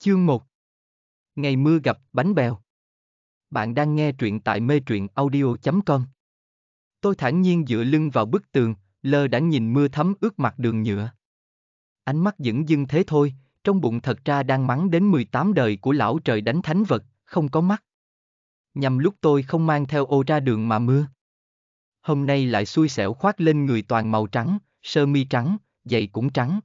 Chương 1 Ngày mưa gặp bánh bèo Bạn đang nghe truyện tại mê truyện audio.com Tôi thản nhiên dựa lưng vào bức tường, lơ đã nhìn mưa thấm ướt mặt đường nhựa. Ánh mắt dững dưng thế thôi, trong bụng thật ra đang mắng đến 18 đời của lão trời đánh thánh vật, không có mắt. Nhằm lúc tôi không mang theo ô ra đường mà mưa. Hôm nay lại xui xẻo khoác lên người toàn màu trắng, sơ mi trắng, giày cũng trắng.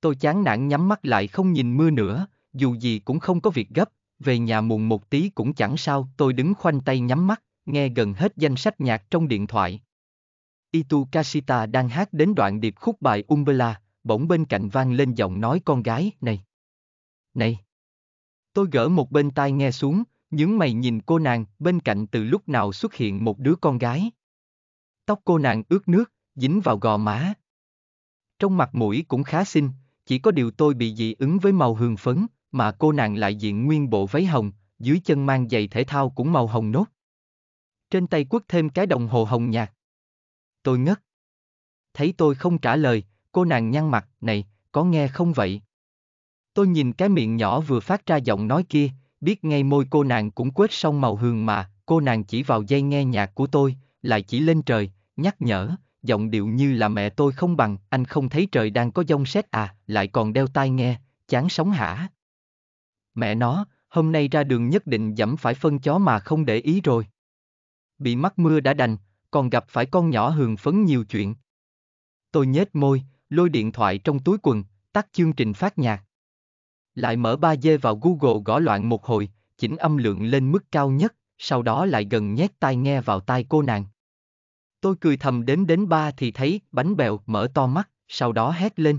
Tôi chán nản nhắm mắt lại không nhìn mưa nữa, dù gì cũng không có việc gấp, về nhà muộn một tí cũng chẳng sao, tôi đứng khoanh tay nhắm mắt, nghe gần hết danh sách nhạc trong điện thoại. Itu Kashita đang hát đến đoạn điệp khúc bài Umbrella bỗng bên cạnh vang lên giọng nói con gái, này. Này. Tôi gỡ một bên tai nghe xuống, những mày nhìn cô nàng, bên cạnh từ lúc nào xuất hiện một đứa con gái. Tóc cô nàng ướt nước, dính vào gò má. Trong mặt mũi cũng khá xinh, chỉ có điều tôi bị dị ứng với màu hương phấn, mà cô nàng lại diện nguyên bộ váy hồng, dưới chân mang giày thể thao cũng màu hồng nốt. Trên tay quất thêm cái đồng hồ hồng nhạt. Tôi ngất. Thấy tôi không trả lời, cô nàng nhăn mặt, này, có nghe không vậy? Tôi nhìn cái miệng nhỏ vừa phát ra giọng nói kia, biết ngay môi cô nàng cũng quết xong màu hường mà, cô nàng chỉ vào dây nghe nhạc của tôi, lại chỉ lên trời, nhắc nhở, giọng điệu như là mẹ tôi không bằng, anh không thấy trời đang có dông xét à, lại còn đeo tai nghe, chán sống hả? Mẹ nó, hôm nay ra đường nhất định dẫm phải phân chó mà không để ý rồi. Bị mắc mưa đã đành, còn gặp phải con nhỏ hường phấn nhiều chuyện. Tôi nhếch môi, lôi điện thoại trong túi quần, tắt chương trình phát nhạc. Lại mở 3 dê vào Google gõ loạn một hồi, chỉnh âm lượng lên mức cao nhất, sau đó lại gần nhét tai nghe vào tai cô nàng. Tôi cười thầm đến đến ba thì thấy bánh bèo mở to mắt, sau đó hét lên.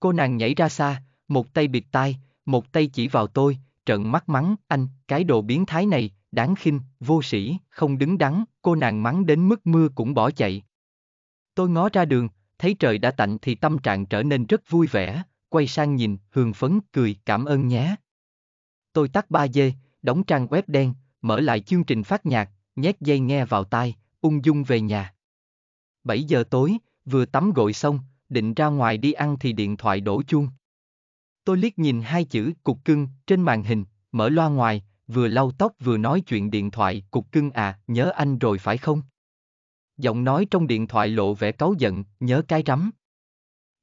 Cô nàng nhảy ra xa, một tay bịt tai, một tay chỉ vào tôi, trợn mắt mắng, anh, cái đồ biến thái này, đáng khinh, vô sĩ, không đứng đắn, cô nàng mắng đến mức mưa cũng bỏ chạy. Tôi ngó ra đường, thấy trời đã tạnh thì tâm trạng trở nên rất vui vẻ, quay sang nhìn, hường phấn, cười, cảm ơn nhé. Tôi tắt 3 d đóng trang web đen, mở lại chương trình phát nhạc, nhét dây nghe vào tai, ung dung về nhà. 7 giờ tối, vừa tắm gội xong, định ra ngoài đi ăn thì điện thoại đổ chuông. Tôi liếc nhìn hai chữ cục cưng trên màn hình, mở loa ngoài, vừa lau tóc vừa nói chuyện điện thoại cục cưng à, nhớ anh rồi phải không? Giọng nói trong điện thoại lộ vẻ cáu giận, nhớ cái rắm.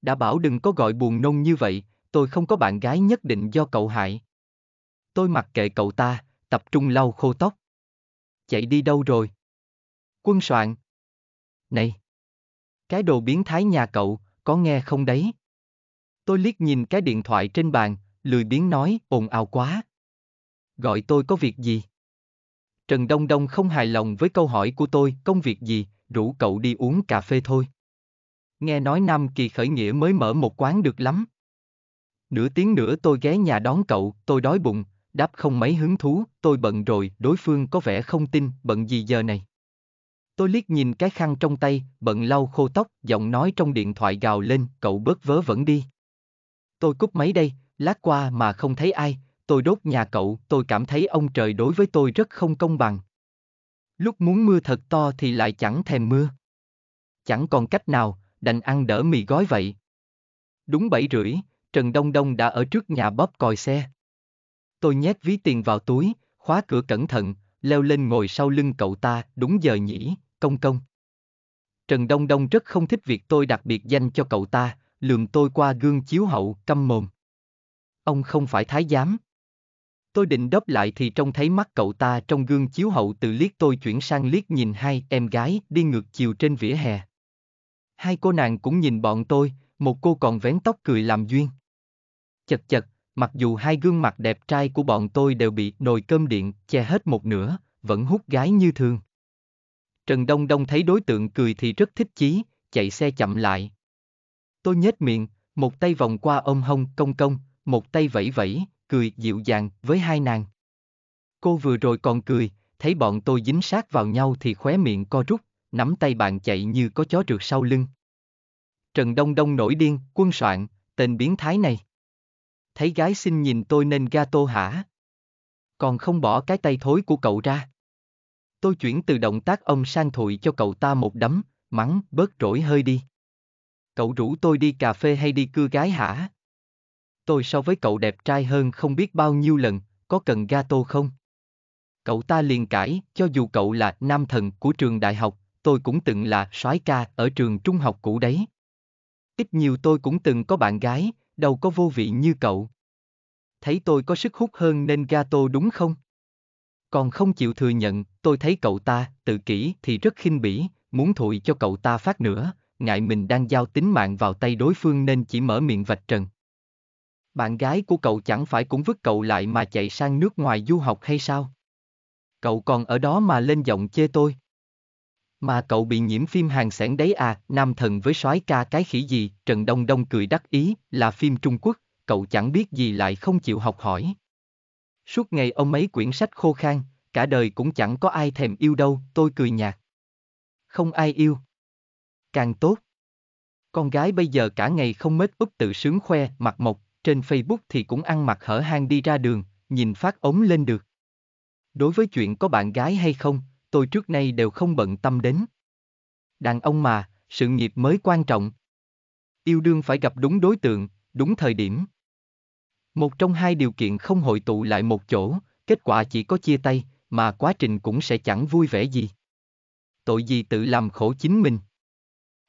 Đã bảo đừng có gọi buồn nôn như vậy, tôi không có bạn gái nhất định do cậu hại. Tôi mặc kệ cậu ta, tập trung lau khô tóc. Chạy đi đâu rồi? Quân soạn. Này! Cái đồ biến thái nhà cậu, có nghe không đấy? Tôi liếc nhìn cái điện thoại trên bàn, lười biếng nói, ồn ào quá. Gọi tôi có việc gì? Trần Đông Đông không hài lòng với câu hỏi của tôi, công việc gì, rủ cậu đi uống cà phê thôi. Nghe nói Nam Kỳ khởi nghĩa mới mở một quán được lắm. Nửa tiếng nữa tôi ghé nhà đón cậu, tôi đói bụng, đáp không mấy hứng thú, tôi bận rồi, đối phương có vẻ không tin, bận gì giờ này. Tôi liếc nhìn cái khăn trong tay, bận lau khô tóc, giọng nói trong điện thoại gào lên, cậu bớt vớ vẫn đi tôi cúp máy đây, lát qua mà không thấy ai, tôi đốt nhà cậu, tôi cảm thấy ông trời đối với tôi rất không công bằng. Lúc muốn mưa thật to thì lại chẳng thèm mưa. Chẳng còn cách nào, đành ăn đỡ mì gói vậy. Đúng bảy rưỡi, Trần Đông Đông đã ở trước nhà bóp còi xe. Tôi nhét ví tiền vào túi, khóa cửa cẩn thận, leo lên ngồi sau lưng cậu ta, đúng giờ nhỉ, công công. Trần Đông Đông rất không thích việc tôi đặc biệt danh cho cậu ta, lườm tôi qua gương chiếu hậu, câm mồm. Ông không phải thái giám. Tôi định đáp lại thì trông thấy mắt cậu ta trong gương chiếu hậu từ liếc tôi chuyển sang liếc nhìn hai em gái đi ngược chiều trên vỉa hè. Hai cô nàng cũng nhìn bọn tôi, một cô còn vén tóc cười làm duyên. Chật chật, mặc dù hai gương mặt đẹp trai của bọn tôi đều bị nồi cơm điện che hết một nửa, vẫn hút gái như thường. Trần Đông Đông thấy đối tượng cười thì rất thích chí, chạy xe chậm lại, Tôi nhếch miệng, một tay vòng qua ôm hông công công, một tay vẫy vẫy, cười dịu dàng với hai nàng. Cô vừa rồi còn cười, thấy bọn tôi dính sát vào nhau thì khóe miệng co rút, nắm tay bạn chạy như có chó trượt sau lưng. Trần Đông Đông nổi điên, quân soạn, tên biến thái này. Thấy gái xinh nhìn tôi nên ga tô hả? Còn không bỏ cái tay thối của cậu ra. Tôi chuyển từ động tác ông sang thụi cho cậu ta một đấm, mắng, bớt rỗi hơi đi. Cậu rủ tôi đi cà phê hay đi cưa gái hả? Tôi so với cậu đẹp trai hơn không biết bao nhiêu lần, có cần gato không? Cậu ta liền cãi, cho dù cậu là nam thần của trường đại học, tôi cũng từng là soái ca ở trường trung học cũ đấy. Ít nhiều tôi cũng từng có bạn gái, đâu có vô vị như cậu. Thấy tôi có sức hút hơn nên gato đúng không? Còn không chịu thừa nhận, tôi thấy cậu ta, tự kỷ thì rất khinh bỉ, muốn thổi cho cậu ta phát nữa, ngại mình đang giao tính mạng vào tay đối phương nên chỉ mở miệng vạch trần. Bạn gái của cậu chẳng phải cũng vứt cậu lại mà chạy sang nước ngoài du học hay sao? Cậu còn ở đó mà lên giọng chê tôi. Mà cậu bị nhiễm phim hàng sẻn đấy à, nam thần với soái ca cái khỉ gì, Trần Đông Đông cười đắc ý, là phim Trung Quốc, cậu chẳng biết gì lại không chịu học hỏi. Suốt ngày ông ấy quyển sách khô khan, cả đời cũng chẳng có ai thèm yêu đâu, tôi cười nhạt. Không ai yêu càng tốt. Con gái bây giờ cả ngày không mết úp tự sướng khoe, mặt mộc, trên Facebook thì cũng ăn mặc hở hang đi ra đường, nhìn phát ống lên được. Đối với chuyện có bạn gái hay không, tôi trước nay đều không bận tâm đến. Đàn ông mà, sự nghiệp mới quan trọng. Yêu đương phải gặp đúng đối tượng, đúng thời điểm. Một trong hai điều kiện không hội tụ lại một chỗ, kết quả chỉ có chia tay, mà quá trình cũng sẽ chẳng vui vẻ gì. Tội gì tự làm khổ chính mình.